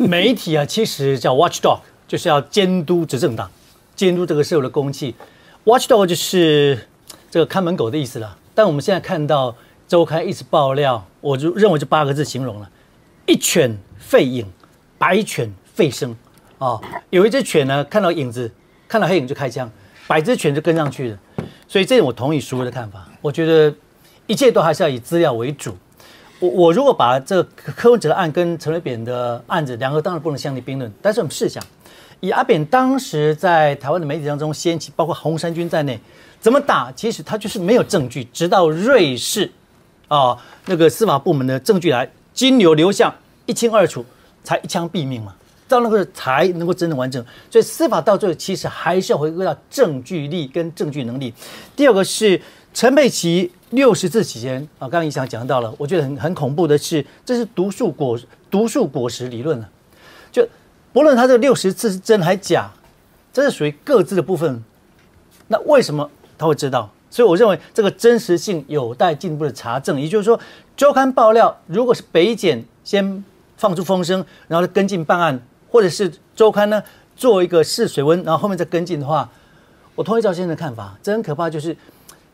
媒体啊，其实叫 watchdog，就是要监督执政党，监督这个社会的公器。watchdog 就是这个看门狗的意思了。但我们现在看到周刊一直爆料，我就认为这八个字形容了：一犬吠影，百犬吠声。啊，有一只犬呢，看到影子，看到黑影就开枪；百只犬就跟上去了。所以这我同意苏的看法，我觉得一切都还是要以资料为主。我我如果把这柯文哲的案跟陈水扁的案子两个当然不能相提并论，但是我们试想，以阿扁当时在台湾的媒体当中掀起，包括红衫军在内，怎么打？其实他就是没有证据，直到瑞士，啊那个司法部门的证据来，金流流向一清二楚，才一枪毙命嘛。到那个时候才能够真正完整。所以司法到最后其实还是要回归到证据力跟证据能力。第二个是陈佩琪六十字期间啊，刚刚李想讲到了，我觉得很很恐怖的是，这是毒素果毒素果实理论了。就不论他这六十字是真还假，这是属于各自的部分。那为什么他会知道？所以我认为这个真实性有待进一步的查证。也就是说，周刊爆料如果是北检先放出风声，然后再跟进办案，或者是周刊呢做一个试水温，然后后面再跟进的话，我同意赵先生的看法。这很可怕，就是。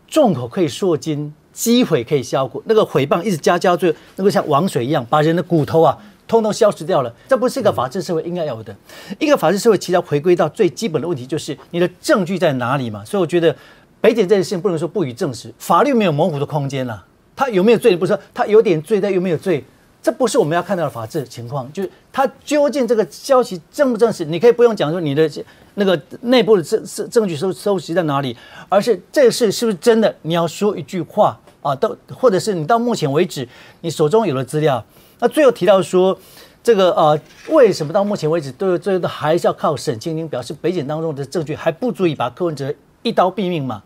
重口可以塑金，击毁可以消骨。那个毁谤一直加加，最那个像王水一样，把人的骨头啊，通通消失掉了。这不是一个法治社会应该有的。一个法治社会，其实要回归到最基本的问题，就是你的证据在哪里嘛。所以我觉得，北检这件事情不能说不予证实。法律没有模糊的空间了。他有没有罪，你不是他有点罪，但有没有罪？这不是我们要看到的法治情况，就是他究竟这个消息正不真实？你可以不用讲说你的那个内部的证证证据收收集在哪里，而是这个事是不是真的？你要说一句话啊，到或者是你到目前为止你手中有的资料，那最后提到说这个呃，为什么到目前为止都最后都还是要靠沈清玲表示北检当中的证据还不足以把柯文哲一刀毙命嘛？